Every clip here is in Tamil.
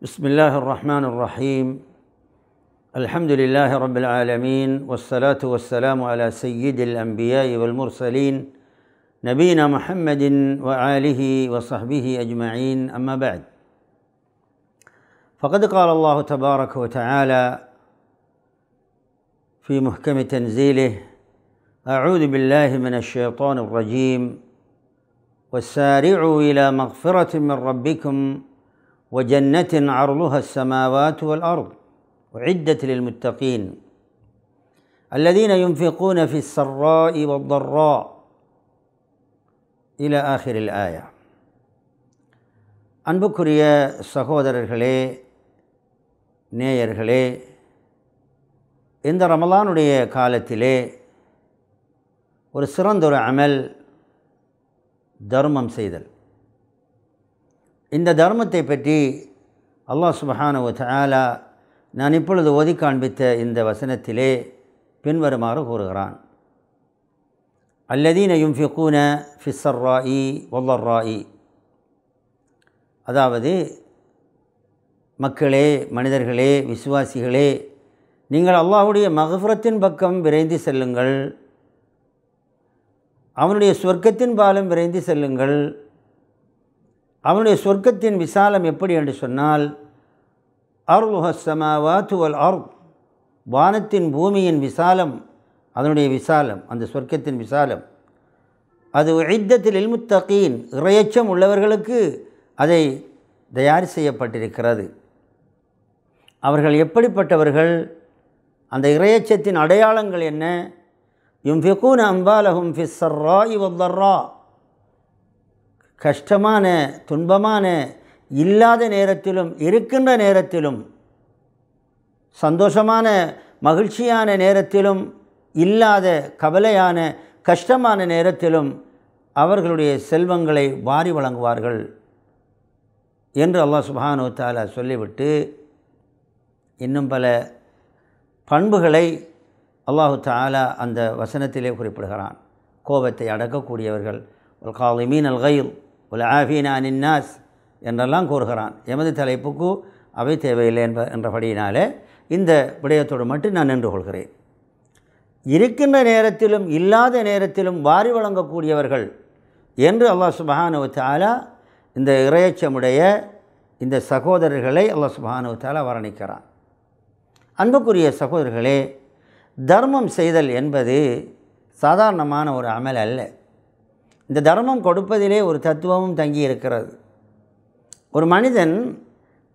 بسم الله الرحمن الرحيم الحمد لله رب العالمين والصلاه والسلام على سيد الانبياء والمرسلين نبينا محمد وآله وصحبه أجمعين أما بعد فقد قال الله تبارك وتعالى في محكم تنزيله أعوذ بالله من الشيطان الرجيم وسارعوا إلى مغفرة من ربكم وجنة عرضها السماوات والأرض أعدت للمتقين الذين ينفقون في السراء والضراء إلى آخر الآية அன்புக்குரிய சகோதரர்களே رمضان இந்த قالت لي ஒரு சிறந்தொரு அமல் தர்மம் செய்தல் இந்த தர்மத்தை பற்றி அல்லாஹ் சுபஹானுவத் ஆலா நான் இப்பொழுது ஓதி காண்பித்த இந்த வசனத்திலே பின்வருமாறு கூறுகிறான் அல்லதீன யும்ஃபிகூன ஃபிஸ்ஸர்ராயி இ அதாவது மக்களே மனிதர்களே விசுவாசிகளே நீங்கள் அல்லாஹுடைய மகஃபுரத்தின் பக்கம் விரைந்து செல்லுங்கள் அவனுடைய சொர்க்கத்தின் பாலம் விரைந்து செல்லுங்கள் அவனுடைய சொர்க்கத்தின் விசாலம் எப்படி என்று சொன்னால் அருள்ஹமாவாத்து வல் அர் வானத்தின் பூமியின் விசாலம் அதனுடைய விசாலம் அந்த சொர்க்கத்தின் விசாலம் அது ஐத்தத்தில் இல்முத்தகீன் இறையச்சம் உள்ளவர்களுக்கு அதை தயார் செய்யப்பட்டிருக்கிறது அவர்கள் எப்படிப்பட்டவர்கள் அந்த இறையச்சத்தின் அடையாளங்கள் என்ன ஃபிகூன் அம்பாலஹும் ஃபிஸ்ஸர்ரா இவல்லர்ரா கஷ்டமான துன்பமான இல்லாத நேரத்திலும் இருக்கின்ற நேரத்திலும் சந்தோஷமான மகிழ்ச்சியான நேரத்திலும் இல்லாத கவலையான கஷ்டமான நேரத்திலும் அவர்களுடைய செல்வங்களை வாரி வழங்குவார்கள் என்று அல்லா சுபானு தாலா சொல்லிவிட்டு இன்னும் பல பண்புகளை அல்லாஹு தாலா அந்த வசனத்திலே குறிப்பிடுகிறான் கோபத்தை அடக்கக்கூடியவர்கள் காலிமீன் அல்கையில் உல ஆஃபீனா நின்னாஸ் என்றெல்லாம் கூறுகிறான் எமது தலைப்புக்கு அவை தேவையில்லை என்ப என்றபடியினாலே இந்த விடயத்தோடு மட்டும் நான் நின்று கொள்கிறேன் இருக்கின்ற நேரத்திலும் இல்லாத நேரத்திலும் வாரி வழங்கக்கூடியவர்கள் என்று அல்லாஹ் தாலா இந்த இறையச்சமுடைய இந்த சகோதரர்களை அல்லாஹ் தாலா வர்ணிக்கிறான் அன்புக்குரிய சகோதரர்களே தர்மம் செய்தல் என்பது சாதாரணமான ஒரு அமல் அல்ல இந்த தர்மம் கொடுப்பதிலே ஒரு தத்துவமும் தங்கி இருக்கிறது ஒரு மனிதன்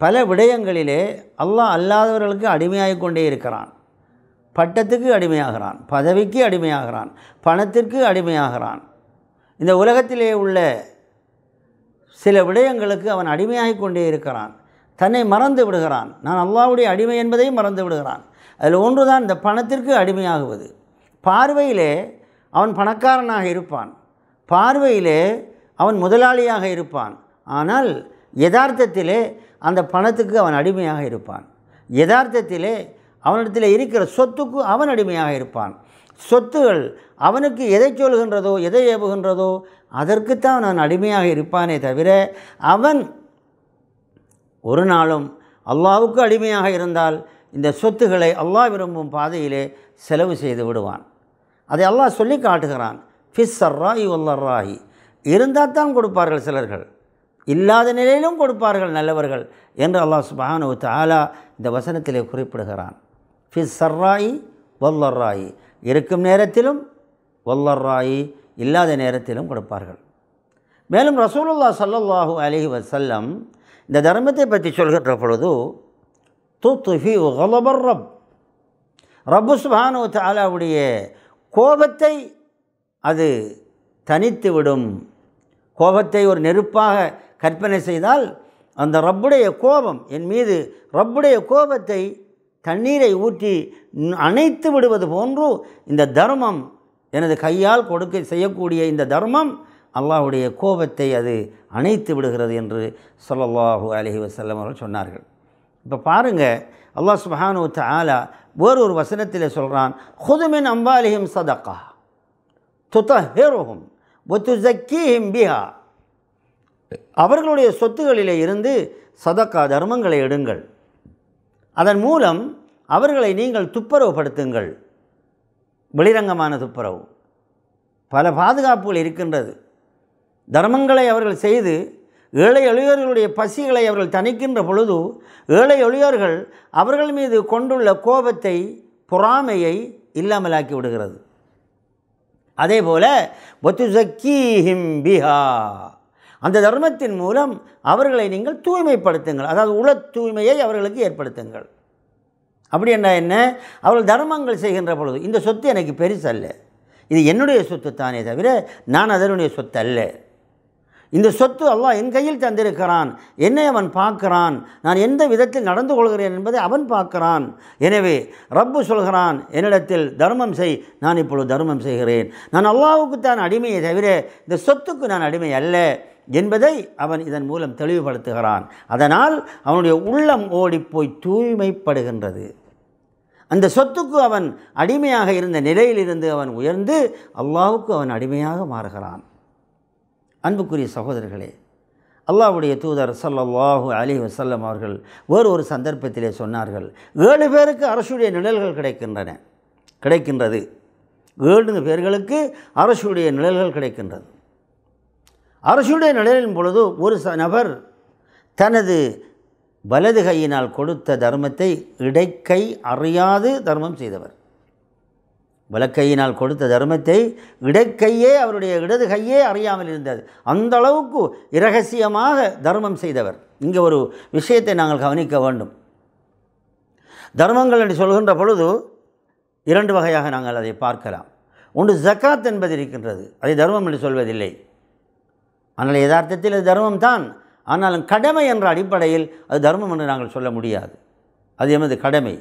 பல விடயங்களிலே அல்லாஹ் அல்லாதவர்களுக்கு அடிமையாக கொண்டே இருக்கிறான் பட்டத்துக்கு அடிமையாகிறான் பதவிக்கு அடிமையாகிறான் பணத்திற்கு அடிமையாகிறான் இந்த உலகத்திலே உள்ள சில விடயங்களுக்கு அவன் அடிமையாகி கொண்டே இருக்கிறான் தன்னை மறந்து விடுகிறான் நான் அல்லாவுடைய அடிமை என்பதையும் மறந்து விடுகிறான் அதில் ஒன்றுதான் இந்த பணத்திற்கு அடிமையாகுவது பார்வையிலே அவன் பணக்காரனாக இருப்பான் பார்வையிலே அவன் முதலாளியாக இருப்பான் ஆனால் யதார்த்தத்திலே அந்த பணத்துக்கு அவன் அடிமையாக இருப்பான் யதார்த்தத்திலே அவனிடத்தில் இருக்கிற சொத்துக்கு அவன் அடிமையாக இருப்பான் சொத்துகள் அவனுக்கு எதை சொல்கின்றதோ எதை ஏவுகின்றதோ அதற்குத்தான் அவன் அடிமையாக இருப்பானே தவிர அவன் ஒரு நாளும் அல்லாவுக்கு அடிமையாக இருந்தால் இந்த சொத்துக்களை அல்லாஹ் விரும்பும் பாதையிலே செலவு செய்து விடுவான் அதை அல்லாஹ் சொல்லி காட்டுகிறான் ஃபிஸ் சர்ராஹி வல்லர்ராஹி இருந்தால் தான் கொடுப்பார்கள் சிலர்கள் இல்லாத நிலையிலும் கொடுப்பார்கள் நல்லவர்கள் என்று அல்லாஹ் சுபானு தாலா இந்த வசனத்திலே குறிப்பிடுகிறான் ஃபிஸ் சர்ராயி இருக்கும் நேரத்திலும் வல்லர்ராயி இல்லாத நேரத்திலும் கொடுப்பார்கள் மேலும் ரசூலுல்லா சல்லாஹு அலஹி வசல்லம் இந்த தர்மத்தை பற்றி சொல்கின்ற பொழுது தூத்துஃபி ரப் ரப்பு சுபானு தாலாவுடைய கோபத்தை அது தனித்துவிடும் கோபத்தை ஒரு நெருப்பாக கற்பனை செய்தால் அந்த ரப்புடைய கோபம் என் மீது ரப்புடைய கோபத்தை தண்ணீரை ஊற்றி அணைத்து விடுவது போன்று இந்த தர்மம் எனது கையால் கொடுக்க செய்யக்கூடிய இந்த தர்மம் அல்லாஹுடைய கோபத்தை அது அணைத்து விடுகிறது என்று சொல்லல்லாஹு அலஹி வசல்லம் அவர்கள் சொன்னார்கள் இப்போ பாருங்கள் அல்லாஹ் சுஹானு ஆலா வேறொரு வசனத்தில் சொல்கிறான் ஹுதுமின் அம்பாலிஹிம் சதக்கா துத்தஹெருகும் ஜக்கீஹிம் பிஹா அவர்களுடைய சொத்துகளிலே இருந்து சதக்கா தர்மங்களை எடுங்கள் அதன் மூலம் அவர்களை நீங்கள் துப்புரவுப்படுத்துங்கள் வெளிரங்கமான துப்புரவு பல பாதுகாப்புகள் இருக்கின்றது தர்மங்களை அவர்கள் செய்து ஏழை எளியோர்களுடைய பசிகளை அவர்கள் தணிக்கின்ற பொழுது ஏழை எளியோர்கள் அவர்கள் மீது கொண்டுள்ள கோபத்தை பொறாமையை இல்லாமலாக்கி விடுகிறது அதே போல் ஒத்துசக்கீஹிம் பிஹா அந்த தர்மத்தின் மூலம் அவர்களை நீங்கள் தூய்மைப்படுத்துங்கள் அதாவது உல தூய்மையை அவர்களுக்கு ஏற்படுத்துங்கள் அப்படி என்ன என்ன அவர்கள் தர்மங்கள் செய்கின்ற பொழுது இந்த சொத்து எனக்கு பெருசல்ல இது என்னுடைய சொத்து தானே தவிர நான் அதனுடைய சொத்து அல்ல இந்த சொத்து அல்லாஹ் என் கையில் தந்திருக்கிறான் என்னை அவன் பார்க்கிறான் நான் எந்த விதத்தில் நடந்து கொள்கிறேன் என்பதை அவன் பார்க்கிறான் எனவே ரப்பு சொல்கிறான் என்னிடத்தில் தர்மம் செய் நான் இப்பொழுது தர்மம் செய்கிறேன் நான் அல்லாவுக்கு தான் அடிமையை தவிர இந்த சொத்துக்கு நான் அடிமை அல்ல என்பதை அவன் இதன் மூலம் தெளிவுபடுத்துகிறான் அதனால் அவனுடைய உள்ளம் ஓடிப்போய் தூய்மைப்படுகின்றது அந்த சொத்துக்கு அவன் அடிமையாக இருந்த நிலையிலிருந்து அவன் உயர்ந்து அல்லாவுக்கு அவன் அடிமையாக மாறுகிறான் அன்புக்குரிய சகோதரர்களே அல்லாவுடைய தூதர் சல்லாஹூ அலி வசல்லம் அவர்கள் வேறு ஒரு சந்தர்ப்பத்திலே சொன்னார்கள் ஏழு பேருக்கு அரசுடைய நிழல்கள் கிடைக்கின்றன கிடைக்கின்றது ஏழு பேர்களுக்கு அரசுடைய நிழல்கள் கிடைக்கின்றது அரசுடைய நிழலின் பொழுது ஒரு நபர் தனது வலது கையினால் கொடுத்த தர்மத்தை இடைக்கை அறியாது தர்மம் செய்தவர் வலக்கையினால் கொடுத்த தர்மத்தை இடக்கையே அவருடைய இடது கையே அறியாமல் இருந்தது அந்த அளவுக்கு இரகசியமாக தர்மம் செய்தவர் இங்கே ஒரு விஷயத்தை நாங்கள் கவனிக்க வேண்டும் தர்மங்கள் என்று சொல்கின்ற பொழுது இரண்டு வகையாக நாங்கள் அதை பார்க்கலாம் ஒன்று ஜக்காத் என்பது இருக்கின்றது அதை தர்மம் என்று சொல்வதில்லை ஆனால் யதார்த்தத்தில் அது தர்மம் தான் ஆனாலும் கடமை என்ற அடிப்படையில் அது தர்மம் என்று நாங்கள் சொல்ல முடியாது அது எமது கடமை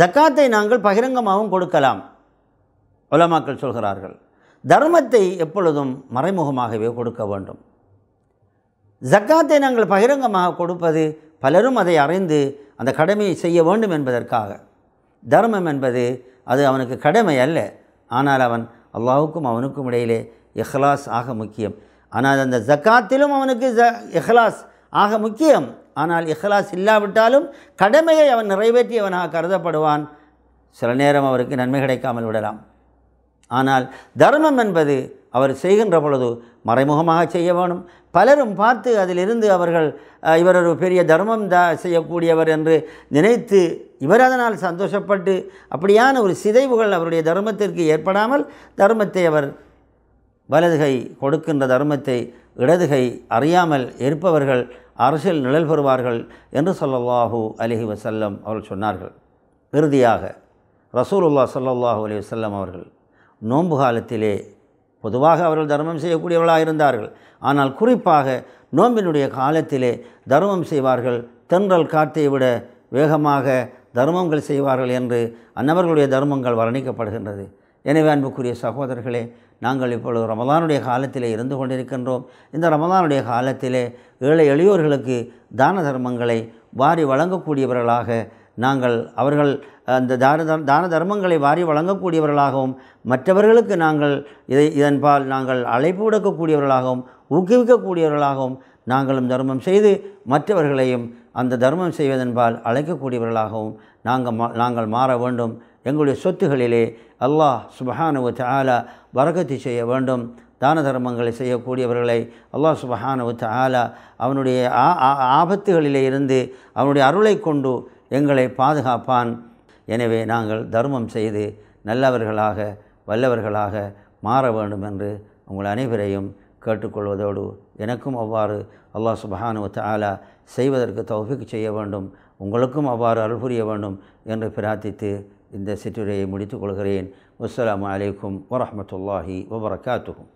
ஜக்காத்தை நாங்கள் பகிரங்கமாகவும் கொடுக்கலாம் உலமாக்கள் சொல்கிறார்கள் தர்மத்தை எப்பொழுதும் மறைமுகமாகவே கொடுக்க வேண்டும் ஜக்காத்தை நாங்கள் பகிரங்கமாக கொடுப்பது பலரும் அதை அறிந்து அந்த கடமையை செய்ய வேண்டும் என்பதற்காக தர்மம் என்பது அது அவனுக்கு கடமை அல்ல ஆனால் அவன் அல்லாவுக்கும் அவனுக்கும் இடையிலே இஹ்லாஸ் ஆக முக்கியம் ஆனால் அந்த ஜக்காத்திலும் அவனுக்கு ஜ இஹ்லாஸ் ஆக முக்கியம் ஆனால் இஹ்லாஸ் இல்லாவிட்டாலும் கடமையை அவன் நிறைவேற்றியவனாக கருதப்படுவான் சில நேரம் அவருக்கு நன்மை கிடைக்காமல் விடலாம் ஆனால் தர்மம் என்பது அவர் செய்கின்ற பொழுது மறைமுகமாக செய்ய வேணும் பலரும் பார்த்து அதிலிருந்து அவர்கள் இவர் ஒரு பெரிய தர்மம் த செய்யக்கூடியவர் என்று நினைத்து இவர் அதனால் சந்தோஷப்பட்டு அப்படியான ஒரு சிதைவுகள் அவருடைய தர்மத்திற்கு ஏற்படாமல் தர்மத்தை அவர் வலதுகை கொடுக்கின்ற தர்மத்தை இடதுகை அறியாமல் இருப்பவர்கள் அரசியல் நிழல் பெறுவார்கள் என்று சொல்லல்லாஹு அலிஹி வசல்லம் அவர்கள் சொன்னார்கள் இறுதியாக ரசூலுல்லா சல்லாஹூ அலி வசல்லம் அவர்கள் நோன்பு காலத்திலே பொதுவாக அவர்கள் தர்மம் செய்யக்கூடியவர்களாக இருந்தார்கள் ஆனால் குறிப்பாக நோம்பினுடைய காலத்திலே தர்மம் செய்வார்கள் தென்றல் காற்றை விட வேகமாக தர்மங்கள் செய்வார்கள் என்று அன்னவர்களுடைய தர்மங்கள் வர்ணிக்கப்படுகின்றது எனவே அன்புக்குரிய சகோதரர்களே நாங்கள் இப்பொழுது ரமதானுடைய காலத்திலே இருந்து கொண்டிருக்கின்றோம் இந்த ரமதானுடைய காலத்திலே ஏழை எளியோர்களுக்கு தான தர்மங்களை வாரி வழங்கக்கூடியவர்களாக நாங்கள் அவர்கள் அந்த தான தான தர்மங்களை வாரி வழங்கக்கூடியவர்களாகவும் மற்றவர்களுக்கு நாங்கள் இதை இதன்பால் நாங்கள் அழைப்பு விடக்கக்கூடியவர்களாகவும் ஊக்குவிக்கக்கூடியவர்களாகவும் நாங்களும் தர்மம் செய்து மற்றவர்களையும் அந்த தர்மம் செய்வதன்பால் அழைக்கக்கூடியவர்களாகவும் நாங்கள் நாங்கள் மாற வேண்டும் எங்களுடைய சொத்துகளிலே அல்லாஹ் சுபஹானுவ ஆலா வரகத்தை செய்ய வேண்டும் தான தர்மங்களை செய்யக்கூடியவர்களை அல்லாஹ் சுபஹானுவ ஆலா அவனுடைய ஆபத்துகளிலே இருந்து அவனுடைய அருளை கொண்டு எங்களை பாதுகாப்பான் எனவே நாங்கள் தர்மம் செய்து நல்லவர்களாக வல்லவர்களாக மாற வேண்டும் என்று உங்கள் அனைவரையும் கேட்டுக்கொள்வதோடு எனக்கும் அவ்வாறு அல்லாஹ் சுபஹானு தாலா செய்வதற்கு தௌஃபிக் செய்ய வேண்டும் உங்களுக்கும் அவ்வாறு அருள் புரிய வேண்டும் என்று பிரார்த்தித்து இந்த சிற்றுரையை முடித்துக் கொள்கிறேன் வஸ்லாம் அலைக்கும் வரமத்துல்லாஹி வபரகாத்துகும்